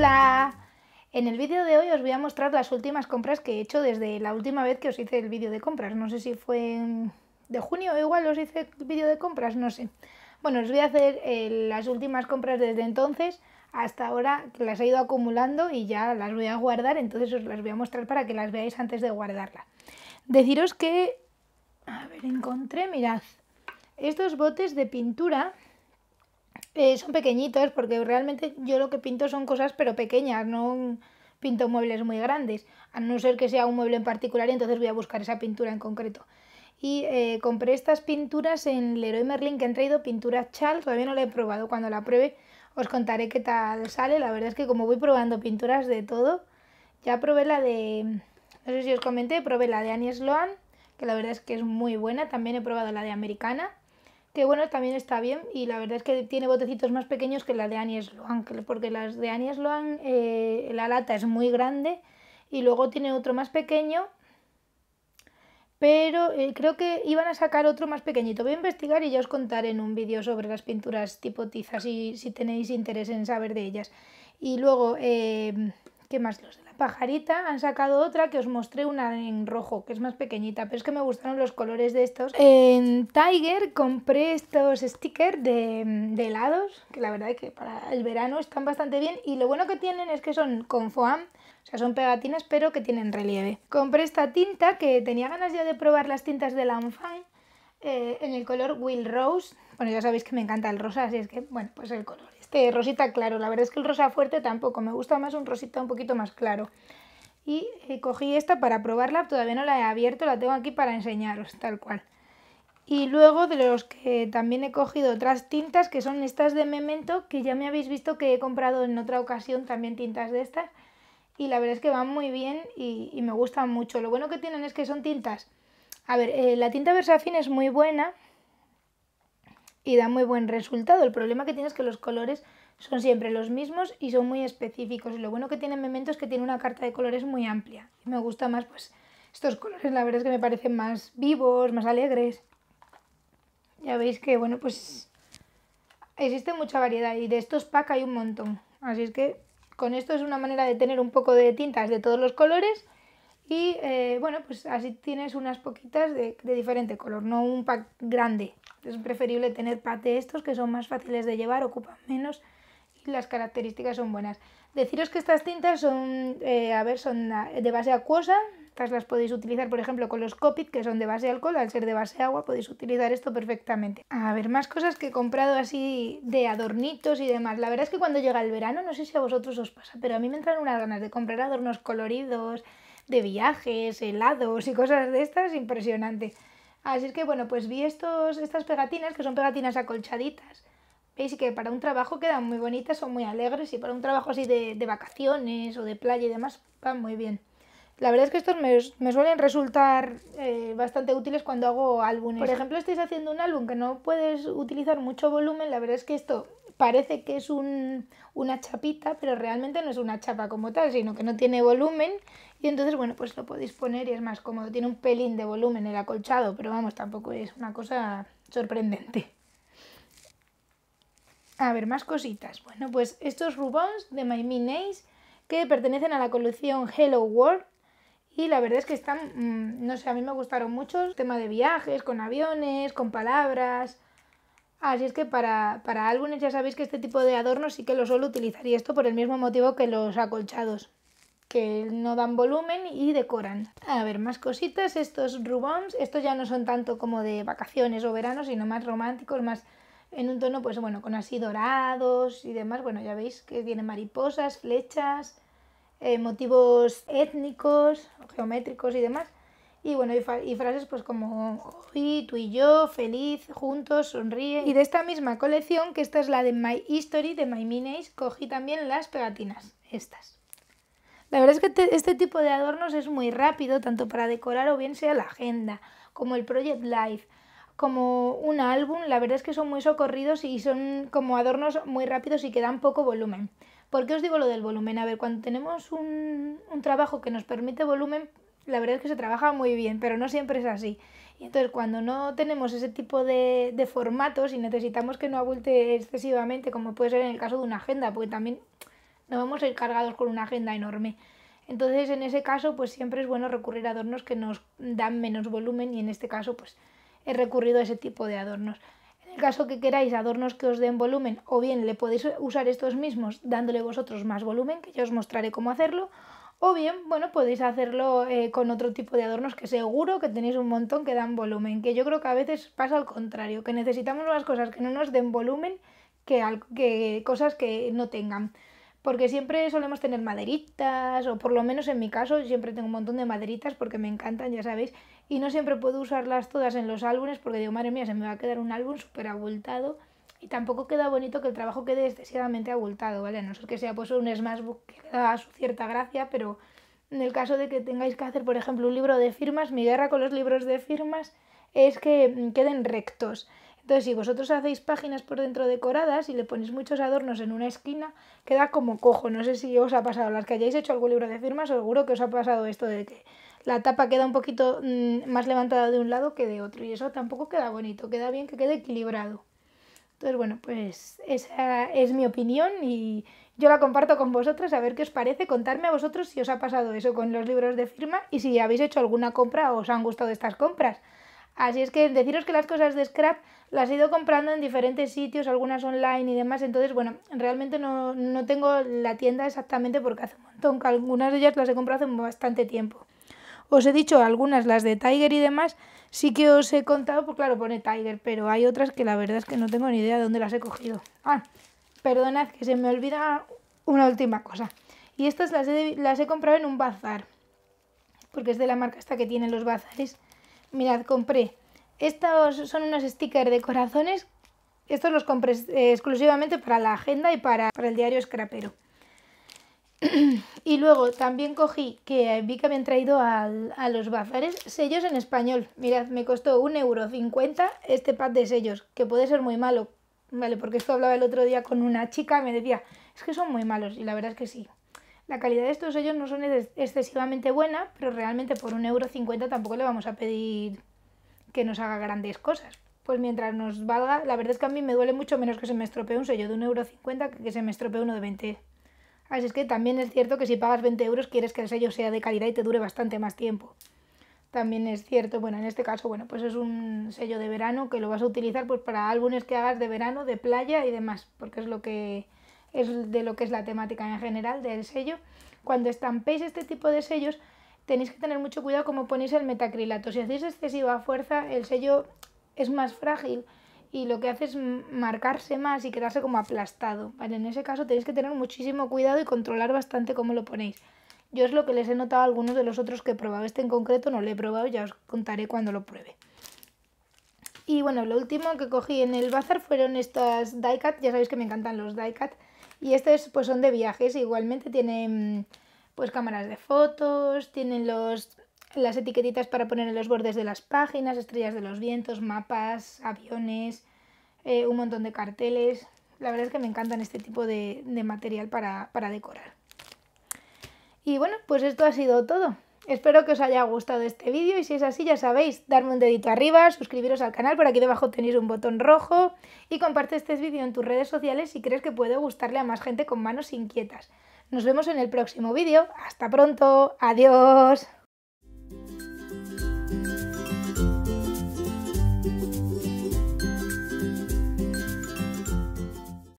¡Hola! En el vídeo de hoy os voy a mostrar las últimas compras que he hecho desde la última vez que os hice el vídeo de compras. No sé si fue de junio, igual os hice el vídeo de compras, no sé. Bueno, os voy a hacer eh, las últimas compras desde entonces hasta ahora, que las he ido acumulando y ya las voy a guardar, entonces os las voy a mostrar para que las veáis antes de guardarla. Deciros que, a ver, encontré, mirad, estos botes de pintura eh, son pequeñitos, porque realmente yo lo que pinto son cosas pero pequeñas, no pinto muebles muy grandes, a no ser que sea un mueble en particular y entonces voy a buscar esa pintura en concreto. Y eh, compré estas pinturas en Leroy Merlin que han traído pinturas chal, todavía no la he probado, cuando la pruebe os contaré qué tal sale, la verdad es que como voy probando pinturas de todo, ya probé la de, no sé si os comenté, probé la de Annie Sloan, que la verdad es que es muy buena, también he probado la de Americana, que bueno, también está bien y la verdad es que tiene botecitos más pequeños que la de Annie Sloan, porque las de Annie Sloan eh, la lata es muy grande y luego tiene otro más pequeño, pero eh, creo que iban a sacar otro más pequeñito. Voy a investigar y ya os contaré en un vídeo sobre las pinturas tipo tiza si, si tenéis interés en saber de ellas. Y luego, eh, ¿qué más los de Pajarita han sacado otra que os mostré una en rojo, que es más pequeñita, pero es que me gustaron los colores de estos. En Tiger compré estos stickers de, helados, que la verdad es que para el verano están bastante bien y lo bueno que tienen es que son con foam, o sea, son pegatinas pero que tienen relieve. Compré esta tinta que tenía ganas ya de probar las tintas de la eh, en el color Will Rose. Bueno, ya sabéis que me encanta el rosa, así es que, bueno, pues el color este rosita claro. La verdad es que el rosa fuerte tampoco. Me gusta más un rosita un poquito más claro. Y eh, cogí esta para probarla. Todavía no la he abierto. La tengo aquí para enseñaros, tal cual. Y luego de los que también he cogido otras tintas, que son estas de Memento, que ya me habéis visto que he comprado en otra ocasión también tintas de estas. Y la verdad es que van muy bien y, me gustan mucho. Lo bueno que tienen es que son tintas. A ver, eh, la tinta Versafine es muy buena, y da muy buen resultado. El problema que tiene es que los colores son siempre los mismos y son muy específicos. Y lo bueno que tiene Memento es que tiene una carta de colores muy amplia. Y me gusta más pues estos colores, la verdad es que me parecen más vivos, más alegres. Ya veis que, bueno, pues existe mucha variedad y de estos pack hay un montón. Así es que con esto es una manera de tener un poco de tintas de todos los colores y eh, bueno, pues así tienes unas poquitas de, diferente color, no un pack grande. Es preferible tener pack de estos que son más fáciles de llevar, ocupan menos y las características son buenas. Deciros que estas tintas son, eh, a ver, son de base acuosa. Estas las podéis utilizar, por ejemplo, con los Copic, que son de base alcohol. Al ser de base agua, podéis utilizar esto perfectamente. A ver, más cosas que he comprado así de adornitos y demás. La verdad es que cuando llega el verano, no sé si a vosotros os pasa, pero a mí me entran unas ganas de comprar adornos coloridos, de viajes, helados y cosas de estas, impresionante. Así es que bueno, pues vi estos, estas pegatinas, que son pegatinas acolchaditas. Veis que para un trabajo quedan muy bonitas, son muy alegres y para un trabajo así de, vacaciones o de playa y demás van muy bien. La verdad es que estos me, suelen resultar eh, bastante útiles cuando hago álbumes. Por ejemplo, estáis haciendo un álbum que no puedes utilizar mucho volumen, la verdad es que esto parece que es una chapita, pero realmente no es una chapa como tal, sino que no tiene volumen y entonces, bueno, pues lo podéis poner y es más cómodo. Tiene un pelín de volumen el acolchado, pero vamos, tampoco es una cosa sorprendente. A ver, más cositas. Bueno, pues estos rubons de My Minays que pertenecen a la colección Hello World y la verdad es que están, mm, no sé, a mí me gustaron mucho. El tema de viajes, con aviones, con palabras Así es que para, para álbumes ya sabéis que este tipo de adornos sí que lo suelo utilizar y esto por el mismo motivo que los acolchados, que no dan volumen y decoran. A ver, más cositas, estos rubons, estos ya no son tanto como de vacaciones o verano, sino más románticos, más en un tono pues bueno, con así dorados y demás, bueno ya veis que tiene mariposas, flechas, eh, motivos étnicos, geométricos y demás. Y bueno, y, frases pues como hoy, tú y yo, feliz, juntos, sonríe. Y de esta misma colección, que esta es la de My History, de My Minis, cogí también las pegatinas, estas. La verdad es que este tipo de adornos es muy rápido, tanto para decorar o bien sea la agenda, como el Project Life, como un álbum. La verdad es que son muy socorridos y son como adornos muy rápidos y que dan poco volumen. ¿Por qué os digo lo del volumen? A ver, cuando tenemos un, un trabajo que nos permite volumen, la verdad es que se trabaja muy bien, pero no siempre es así. Y entonces cuando no tenemos ese tipo de, formatos y necesitamos que no abulte excesivamente, como puede ser en el caso de una agenda, porque también no vamos a ir cargados con una agenda enorme. Entonces, en ese caso, pues siempre es bueno recurrir a adornos que nos dan menos volumen y en este caso, pues he recurrido a ese tipo de adornos. En el caso que queráis adornos que os den volumen, o bien le podéis usar estos mismos dándole vosotros más volumen, que yo os mostraré cómo hacerlo, o bien, bueno, podéis hacerlo eh, con otro tipo de adornos que seguro que tenéis un montón que dan volumen, que yo creo que a veces pasa al contrario, que necesitamos más cosas que no nos den volumen que, que cosas que no tengan. Porque siempre solemos tener maderitas, o por lo menos en mi caso siempre tengo un montón de maderitas porque me encantan, ya sabéis, y no siempre puedo usarlas todas en los álbumes porque digo, madre mía, se me va a quedar un álbum súper abultado y tampoco queda bonito que el trabajo quede excesivamente abultado, ¿vale? no ser que sea pues, un smashbook que da su cierta gracia, pero en el caso de que tengáis que hacer, por ejemplo, un libro de firmas, mi guerra con los libros de firmas es que mm, queden rectos. Entonces, si vosotros hacéis páginas por dentro decoradas y le ponéis muchos adornos en una esquina, queda como cojo. No sé si os ha pasado, las que hayáis hecho algún libro de firmas, seguro que os ha pasado esto de que la tapa queda un poquito mm, más levantada de un lado que de otro. Y eso tampoco queda bonito, queda bien que quede equilibrado. Entonces, bueno, pues esa es mi opinión y yo la comparto con vosotras a ver qué os parece. Contarme a vosotros si os ha pasado eso con los libros de firma y si habéis hecho alguna compra o os han gustado estas compras. Así es que deciros que las cosas de scrap las he ido comprando en diferentes sitios, algunas online y demás. Entonces, bueno, realmente no, no tengo la tienda exactamente porque hace un montón que algunas de ellas las he comprado hace bastante tiempo. Os he dicho algunas, las de Tiger y demás, sí que os he contado, pues claro, pone Tiger, pero hay otras que la verdad es que no tengo ni idea de dónde las he cogido. Ah, perdonad que se me olvida una última cosa. Y estas las he, las he comprado en un bazar, porque es de la marca esta que tienen los bazares. Mirad, compré. Estos son unos stickers de corazones. Estos los compré eh, exclusivamente para la agenda y para, para el diario Scrapero. y luego también cogí, que vi que habían traído a los bazares, sellos en español. Mirad, me costó un euro este pack de sellos, que puede ser muy malo, ¿vale? Porque esto hablaba el otro día con una chica, me decía, es que son muy malos, y la verdad es que sí. La calidad de estos sellos no son excesivamente buena, pero realmente por un euro tampoco le vamos a pedir que nos haga grandes cosas. Pues mientras nos valga, la verdad es que a mí me duele mucho menos que se me estropee un sello de un euro que que se me estropee uno de 20 Así ah, es que también es cierto que si pagas 20 euros quieres que el sello sea de calidad y te dure bastante más tiempo. También es cierto, bueno, en este caso, bueno, pues es un sello de verano que lo vas a utilizar pues para álbumes que hagas de verano, de playa y demás, porque es lo que es de lo que es la temática en general del sello. Cuando estampéis este tipo de sellos, tenéis que tener mucho cuidado como ponéis el metacrilato. Si hacéis excesiva fuerza, el sello es más frágil y lo que hace es marcarse más y quedarse como aplastado, ¿vale? En ese caso tenéis que tener muchísimo cuidado y controlar bastante cómo lo ponéis. Yo es lo que les he notado a algunos de los otros que he probado. Este en concreto no lo he probado, ya os contaré cuando lo pruebe. Y bueno, lo último que cogí en el bazar fueron estas diecat, ya sabéis que me encantan los diecat. Y estos pues son de viajes, igualmente tienen pues cámaras de fotos, tienen los las etiquetitas para poner en los bordes de las páginas, estrellas de los vientos, mapas, aviones, eh, un montón de carteles. La verdad es que me encantan este tipo de, material para, para decorar. Y bueno, pues esto ha sido todo. Espero que os haya gustado este vídeo y si es así ya sabéis, darme un dedito arriba, suscribiros al canal, por aquí debajo tenéis un botón rojo y comparte este vídeo en tus redes sociales si crees que puede gustarle a más gente con manos inquietas. Nos vemos en el próximo vídeo, hasta pronto, adiós.